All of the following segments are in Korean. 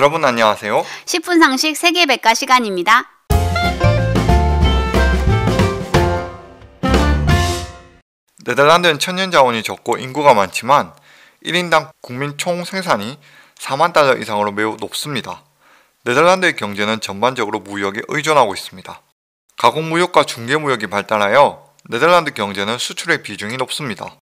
여러분 안녕하세요. 10분 상식 세계 백과 시간입니다. 네덜란드는 천연 자원이 적고 인구가 많지만 1인당 국민 총 생산이 4만 달러 이상으로 매우 높습니다. 네덜란드의 경제는 전반적으로 무역에 의존하고 있습니다. 가공무역과 중개무역이 발달하여 네덜란드 경제는 수출의 비중이 높습니다.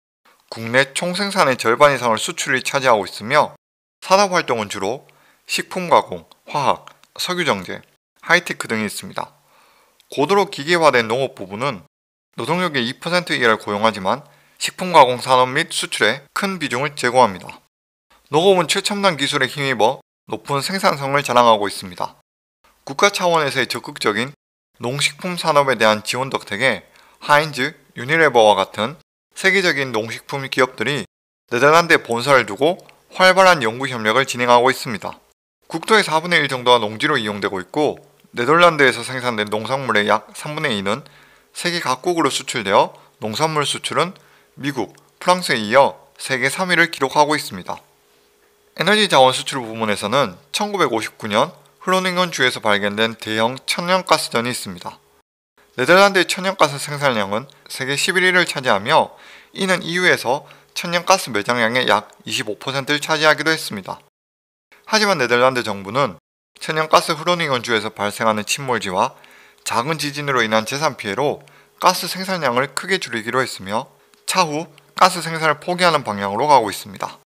국내 총생산의 절반 이상을 수출이 차지하고 있으며 산업활동은 주로 식품 가공, 화학, 석유 정제, 하이테크 등이 있습니다. 고도로 기계화된 농업 부분은 노동력의 2% 이하를 고용하지만 식품 가공 산업 및 수출에 큰 비중을 제공합니다. 농업은 최첨단 기술에 힘입어 높은 생산성을 자랑하고 있습니다. 국가 차원에서의 적극적인 농식품 산업에 대한 지원 덕택에 하인즈, 유니레버와 같은 세계적인 농식품 기업들이 네덜란드에 본사를 두고 활발한 연구 협력을 진행하고 있습니다. 국토의 4분의 1 정도가 농지로 이용되고 있고 네덜란드에서 생산된 농산물의 약 3분의 2는 세계 각국으로 수출되어 농산물 수출은 미국, 프랑스에 이어 세계 3위를 기록하고 있습니다. 에너지 자원 수출 부문에서는 1959년 플로닝건 주에서 발견된 대형 천연가스전이 있습니다. 네덜란드의 천연가스 생산량은 세계 11위를 차지하며 이는 EU에서 천연가스 매장량의 약 25%를 차지하기도 했습니다. 하지만 네덜란드 정부는 천연가스 후로닝 원주에서 발생하는 침몰지와 작은 지진으로 인한 재산 피해로 가스 생산량을 크게 줄이기로 했으며 차후 가스 생산을 포기하는 방향으로 가고 있습니다.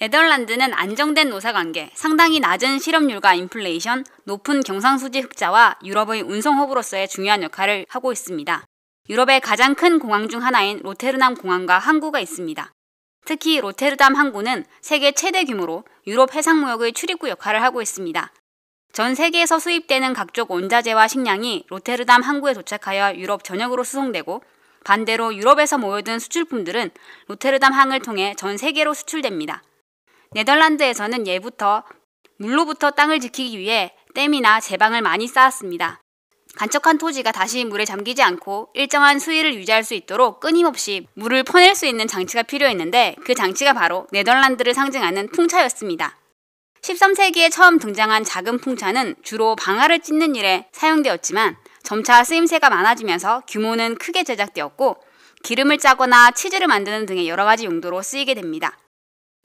네덜란드는 안정된 노사관계, 상당히 낮은 실업률과 인플레이션, 높은 경상수지 흑자와 유럽의 운송허브로서의 중요한 역할을 하고 있습니다. 유럽의 가장 큰 공항 중 하나인 로테르남 공항과 항구가 있습니다. 특히 로테르담 항구는 세계 최대 규모로 유럽 해상무역의 출입구 역할을 하고 있습니다. 전 세계에서 수입되는 각종 원자재와 식량이 로테르담 항구에 도착하여 유럽 전역으로 수송되고 반대로 유럽에서 모여든 수출품들은 로테르담 항을 통해 전 세계로 수출됩니다. 네덜란드에서는 예부터 물로부터 땅을 지키기 위해 댐이나 제방을 많이 쌓았습니다. 간척한 토지가 다시 물에 잠기지 않고 일정한 수위를 유지할 수 있도록 끊임없이 물을 퍼낼 수 있는 장치가 필요했는데 그 장치가 바로 네덜란드를 상징하는 풍차였습니다. 13세기에 처음 등장한 작은 풍차는 주로 방아를 찢는 일에 사용되었지만 점차 쓰임새가 많아지면서 규모는 크게 제작되었고 기름을 짜거나 치즈를 만드는 등의 여러 가지 용도로 쓰이게 됩니다.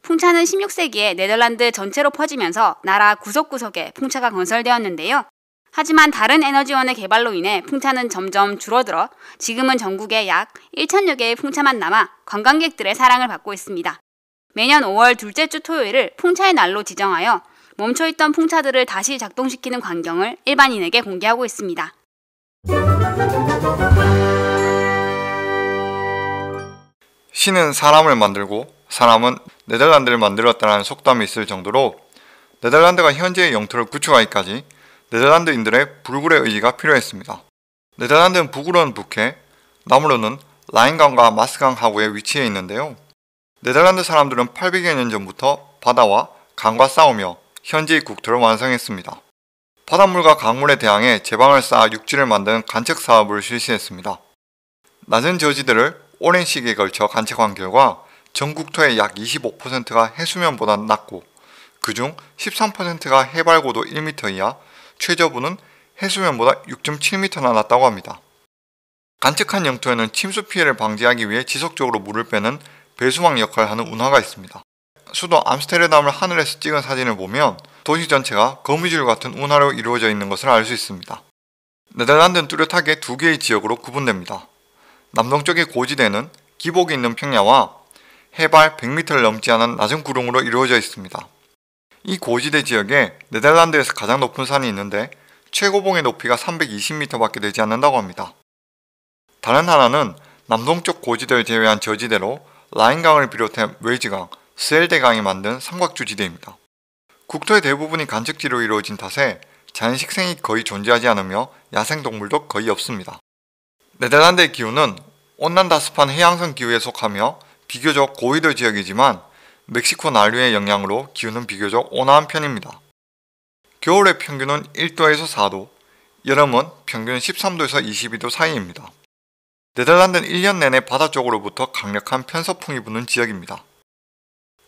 풍차는 16세기에 네덜란드 전체로 퍼지면서 나라 구석구석에 풍차가 건설되었는데요. 하지만 다른 에너지원의 개발로 인해 풍차는 점점 줄어들어 지금은 전국에 약 1천여 개의 풍차만 남아 관광객들의 사랑을 받고 있습니다. 매년 5월 둘째 주 토요일을 풍차의 날로 지정하여 멈춰있던 풍차들을 다시 작동시키는 광경을 일반인에게 공개하고 있습니다. 신은 사람을 만들고 사람은 네덜란드를 만들었다는 속담이 있을 정도로 네덜란드가 현재의 영토를 구축하기까지 네덜란드인들의 불굴의 의지가 필요했습니다. 네덜란드는 북으로는 북해, 남으로는 라인강과 마스강하구에위치해 있는데요. 네덜란드 사람들은 800여 년 전부터 바다와 강과 싸우며 현지 국토를 완성했습니다. 바닷물과 강물에 대항해 제방을 쌓아 육지를 만든 간척 사업을 실시했습니다. 낮은 저지들을 오랜 시기에 걸쳐 간척한 결과 전 국토의 약 25%가 해수면보다 낮고 그중 13%가 해발고도 1m 이하 최저부는 해수면보다 6.7m나 낮다고 합니다. 간척한 영토에는 침수 피해를 방지하기 위해 지속적으로 물을 빼는 배수망 역할을 하는 운하가 있습니다. 수도 암스테르담을 하늘에서 찍은 사진을 보면 도시 전체가 거미줄 같은 운하로 이루어져 있는 것을 알 수 있습니다. 네덜란드는 뚜렷하게 두 개의 지역으로 구분됩니다. 남동쪽의 고지대는 기복이 있는 평야와 해발 100m를 넘지 않은 낮은 구름으로 이루어져 있습니다. 이 고지대 지역에 네덜란드에서 가장 높은 산이 있는데 최고봉의 높이가 320m밖에 되지 않는다고 합니다. 다른 하나는 남동쪽 고지대를 제외한 저지대로 라인강을 비롯해 웨이즈강, 스엘대강이 만든 삼각주지대입니다. 국토의 대부분이 간척지로 이루어진 탓에 자연식생이 거의 존재하지 않으며 야생동물도 거의 없습니다. 네덜란드의 기후는 온난다습한 해양성 기후에 속하며 비교적 고위도 지역이지만 멕시코 난류의 영향으로 기온은 비교적 온화한 편입니다. 겨울의 평균은 1도에서 4도, 여름은 평균 13도에서 22도 사이입니다. 네덜란드는 1년 내내 바다 쪽으로부터 강력한 편서풍이 부는 지역입니다.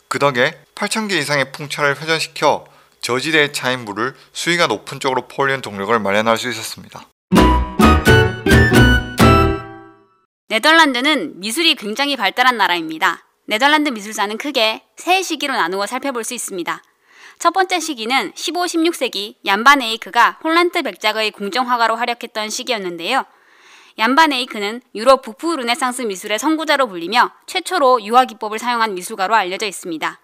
그 덕에 8,000개 이상의 풍차를 회전시켜 저지대에 차인 물을 수위가 높은 쪽으로 퍼올리는 동력을 마련할 수 있었습니다. 네덜란드는 미술이 굉장히 발달한 나라입니다. 네덜란드 미술사는 크게 세 시기로 나누어 살펴볼 수 있습니다. 첫 번째 시기는 15, 16세기 얀 반 에이크가 홀란드 백작의 궁정화가로 활약했던 시기였는데요. 얀 반 에이크는 유럽 북부 르네상스 미술의 선구자로 불리며 최초로 유화 기법을 사용한 미술가로 알려져 있습니다.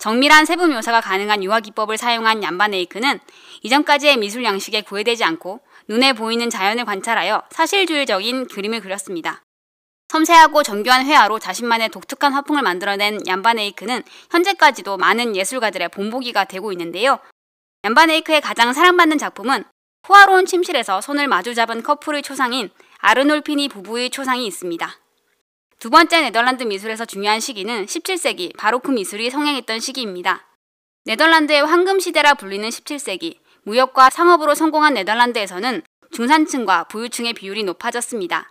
정밀한 세부 묘사가 가능한 유화 기법을 사용한 얀 반 에이크는 이전까지의 미술 양식에 구애되지 않고 눈에 보이는 자연을 관찰하여 사실주의적인 그림을 그렸습니다. 섬세하고 정교한 회화로 자신만의 독특한 화풍을 만들어낸 얀바네이크는 현재까지도 많은 예술가들의 본보기가 되고 있는데요. 얀바네이크의 가장 사랑받는 작품은 호화로운 침실에서 손을 마주잡은 커플의 초상인 아르놀피니 부부의 초상이 있습니다. 두 번째 네덜란드 미술에서 중요한 시기는 17세기 바로크 미술이 성행했던 시기입니다. 네덜란드의 황금 시대라 불리는 17세기, 무역과 상업으로 성공한 네덜란드에서는 중산층과 부유층의 비율이 높아졌습니다.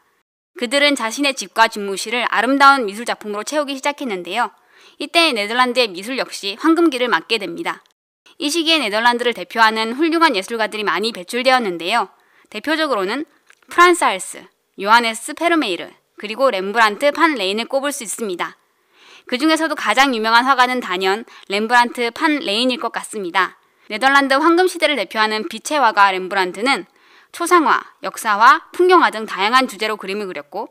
그들은 자신의 집과 집무실을 아름다운 미술 작품으로 채우기 시작했는데요. 이때 네덜란드의 미술 역시 황금기를 맞게 됩니다. 이 시기에 네덜란드를 대표하는 훌륭한 예술가들이 많이 배출되었는데요. 대표적으로는 프란스 알스 요하네스 페르메이르, 그리고 렘브란트 판 레인을 꼽을 수 있습니다. 그 중에서도 가장 유명한 화가는 단연 렘브란트 판 레인일 것 같습니다. 네덜란드 황금 시대를 대표하는 빛의 화가 렘브란트는 초상화, 역사화 풍경화 등 다양한 주제로 그림을 그렸고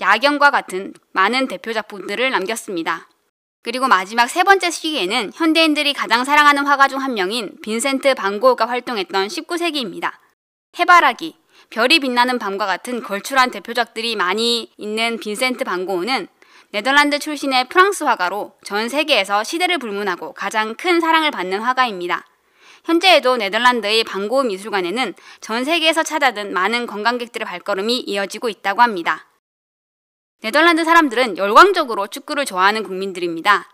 야경과 같은 많은 대표 작품들을 남겼습니다. 그리고 마지막 세 번째 시기에는 현대인들이 가장 사랑하는 화가 중 한 명인 빈센트 반고흐가 활동했던 19세기입니다. 해바라기, 별이 빛나는 밤과 같은 걸출한 대표작들이 많이 있는 빈센트 반고흐는 네덜란드 출신의 프랑스 화가로 전 세계에서 시대를 불문하고 가장 큰 사랑을 받는 화가입니다. 현재에도 네덜란드의 방고 미술관에는 전 세계에서 찾아든 많은 관광객들의 발걸음이 이어지고 있다고 합니다. 네덜란드 사람들은 열광적으로 축구를 좋아하는 국민들입니다.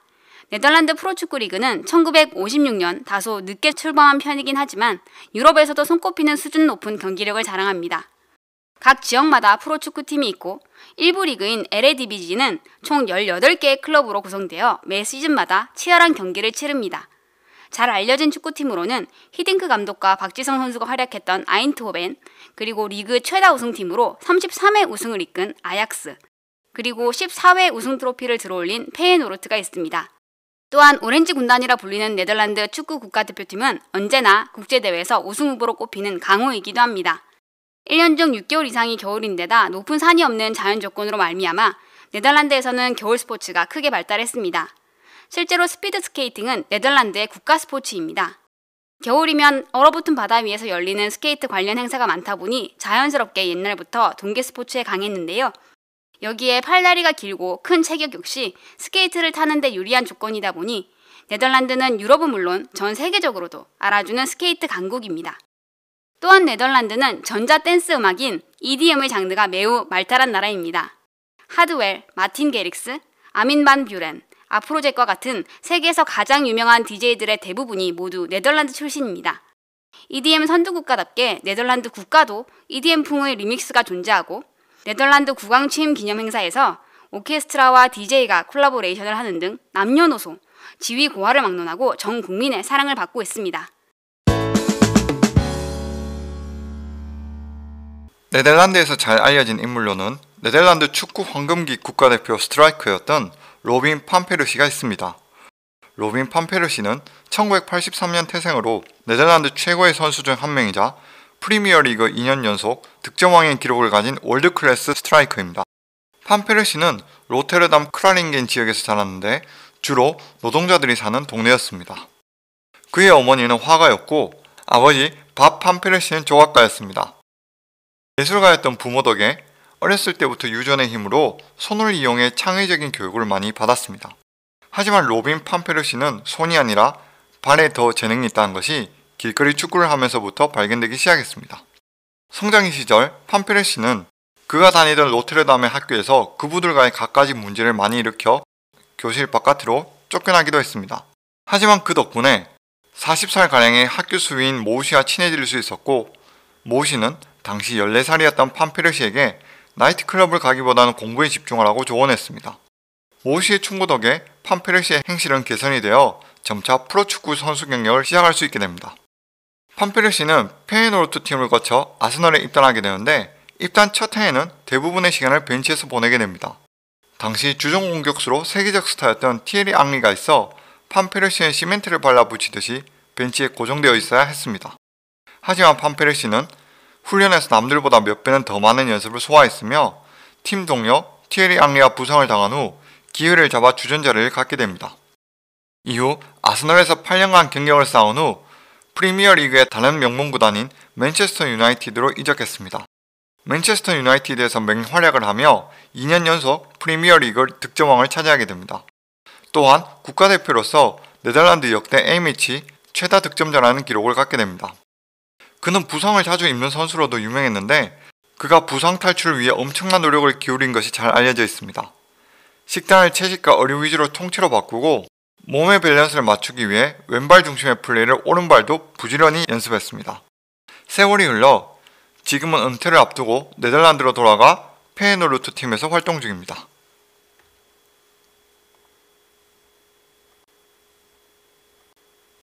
네덜란드 프로축구 리그는 1956년 다소 늦게 출범한 편이긴 하지만 유럽에서도 손꼽히는 수준 높은 경기력을 자랑합니다. 각 지역마다 프로축구팀이 있고 일부 리그인 LADBG는 총 18개의 클럽으로 구성되어 매 시즌마다 치열한 경기를 치릅니다. 잘 알려진 축구팀으로는 히딩크 감독과 박지성 선수가 활약했던 아인트호벤, 그리고 리그 최다 우승팀으로 33회 우승을 이끈 아약스, 그리고 14회 우승 트로피를 들어올린 페에노르트가 있습니다. 또한 오렌지 군단이라 불리는 네덜란드 축구 국가대표팀은 언제나 국제대회에서 우승 후보로 꼽히는 강호이기도 합니다. 1년 중 6개월 이상이 겨울인데다 높은 산이 없는 자연 조건으로 말미암아 네덜란드에서는 겨울 스포츠가 크게 발달했습니다. 실제로 스피드 스케이팅은 네덜란드의 국가 스포츠입니다. 겨울이면 얼어붙은 바다 위에서 열리는 스케이트 관련 행사가 많다 보니 자연스럽게 옛날부터 동계 스포츠에 강했는데요. 여기에 팔다리가 길고 큰 체격 역시 스케이트를 타는데 유리한 조건이다 보니 네덜란드는 유럽은 물론 전 세계적으로도 알아주는 스케이트 강국입니다. 또한 네덜란드는 전자 댄스 음악인 EDM의 장르가 매우 말탈한 나라입니다. 하드웰, 마틴 게릭스, 아민 반 뷰렌, 아프로잭과 같은 세계에서 가장 유명한 DJ들의 대부분이 모두 네덜란드 출신입니다. EDM 선두국가답게 네덜란드 국가도 EDM풍의 리믹스가 존재하고 네덜란드 국왕 취임 기념 행사에서 오케스트라와 DJ가 콜라보레이션을 하는 등 남녀노소, 지위 고하를 막론하고 전 국민의 사랑을 받고 있습니다. 네덜란드에서 잘 알려진 인물로는 네덜란드 축구 황금기 국가대표 스트라이크였던 로빈 판페르시가 있습니다. 로빈 판페르시는 1983년 태생으로 네덜란드 최고의 선수 중 한 명이자 프리미어리그 2년 연속 득점왕의 기록을 가진 월드클래스 스트라이커입니다. 판페르시는 로테르담 크라링겐 지역에서 자랐는데 주로 노동자들이 사는 동네였습니다. 그의 어머니는 화가였고 아버지 밥 판페르시는 조각가였습니다. 예술가였던 부모 덕에 어렸을 때부터 유전의 힘으로 손을 이용해 창의적인 교육을 많이 받았습니다. 하지만 로빈 판페르시는 손이 아니라 발에 더 재능이 있다는 것이 길거리 축구를 하면서부터 발견되기 시작했습니다. 성장기 시절 판페르시는 그가 다니던 로테르담의 학교에서 그부들과의 갖가지 문제를 많이 일으켜 교실 바깥으로 쫓겨나기도 했습니다. 하지만 그 덕분에 40살가량의 학교 수위인 모우시와 친해질 수 있었고 모우시는 당시 14살이었던 판페르시에게 나이트클럽을 가기보다는 공부에 집중하라고 조언했습니다. 오 씨의 충고 덕에 팜페르시의 행실은 개선이 되어 점차 프로축구 선수 경력을 시작할 수 있게 됩니다. 팜페르시는 페이노르트 팀을 거쳐 아스널에 입단하게 되는데 입단 첫 해에는 대부분의 시간을 벤치에서 보내게 됩니다. 당시 주전 공격수로 세계적 스타였던 티에리 앙리가 있어 팜페르시는 시멘트를 발라 붙이듯이 벤치에 고정되어 있어야 했습니다. 하지만 팜페르시는 훈련에서 남들보다 몇 배는 더 많은 연습을 소화했으며 팀 동료 티에리 앙리와 부상을 당한 후 기회를 잡아 주전자를 갖게 됩니다. 이후 아스널에서 8년간 경력을 쌓은 후 프리미어리그의 다른 명문 구단인 맨체스터 유나이티드로 이적했습니다. 맨체스터 유나이티드에서 맹활약을 하며 2년 연속 프리미어리그 득점왕을 차지하게 됩니다. 또한 국가대표로서 네덜란드 역대 A매치 최다 득점자라는 기록을 갖게 됩니다. 그는 부상을 자주 입는 선수로도 유명했는데 그가 부상 탈출을 위해 엄청난 노력을 기울인 것이 잘 알려져 있습니다. 식단을 채식과 어류 위주로 통째로 바꾸고 몸의 밸런스를 맞추기 위해 왼발 중심의 플레이를 오른발도 부지런히 연습했습니다. 세월이 흘러 지금은 은퇴를 앞두고 네덜란드로 돌아가 페에노르트 팀에서 활동 중입니다.